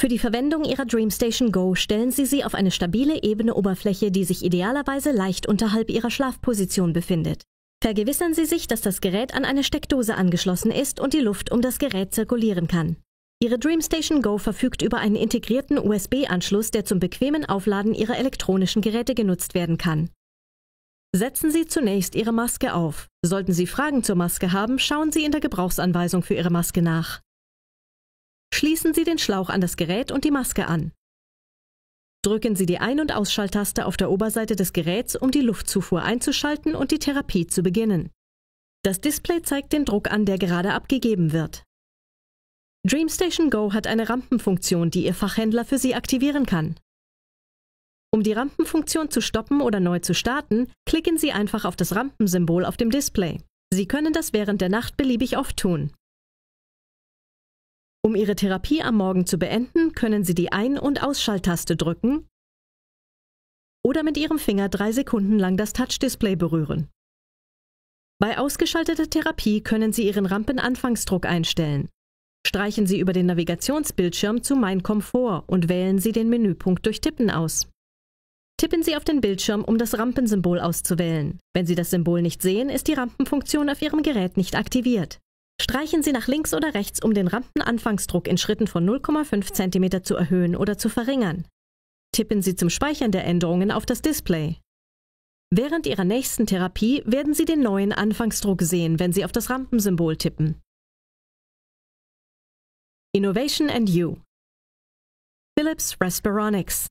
Für die Verwendung Ihrer DreamStation Go stellen Sie sie auf eine stabile, ebene Oberfläche, die sich idealerweise leicht unterhalb Ihrer Schlafposition befindet. Vergewissern Sie sich, dass das Gerät an eine Steckdose angeschlossen ist und die Luft um das Gerät zirkulieren kann. Ihre DreamStation Go verfügt über einen integrierten USB-Anschluss, der zum bequemen Aufladen Ihrer elektronischen Geräte genutzt werden kann. Setzen Sie zunächst Ihre Maske auf. Sollten Sie Fragen zur Maske haben, schauen Sie in der Gebrauchsanweisung für Ihre Maske nach. Schließen Sie den Schlauch an das Gerät und die Maske an. Drücken Sie die Ein- und Ausschalttaste auf der Oberseite des Geräts, um die Luftzufuhr einzuschalten und die Therapie zu beginnen. Das Display zeigt den Druck an, der gerade abgegeben wird. DreamStation Go hat eine Rampenfunktion, die Ihr Fachhändler für Sie aktivieren kann. Um die Rampenfunktion zu stoppen oder neu zu starten, klicken Sie einfach auf das Rampensymbol auf dem Display. Sie können das während der Nacht beliebig oft tun. Um Ihre Therapie am Morgen zu beenden, können Sie die Ein- und Ausschalttaste drücken oder mit Ihrem Finger drei Sekunden lang das Touch-Display berühren. Bei ausgeschalteter Therapie können Sie Ihren Rampenanfangsdruck einstellen. Streichen Sie über den Navigationsbildschirm zu Mein Komfort und wählen Sie den Menüpunkt durch Tippen aus. Tippen Sie auf den Bildschirm, um das Rampensymbol auszuwählen. Wenn Sie das Symbol nicht sehen, ist die Rampenfunktion auf Ihrem Gerät nicht aktiviert. Streichen Sie nach links oder rechts, um den Rampenanfangsdruck in Schritten von 0,5 cm zu erhöhen oder zu verringern. Tippen Sie zum Speichern der Änderungen auf das Display. Während Ihrer nächsten Therapie werden Sie den neuen Anfangsdruck sehen, wenn Sie auf das Rampensymbol tippen. Innovation and You Philips Respironics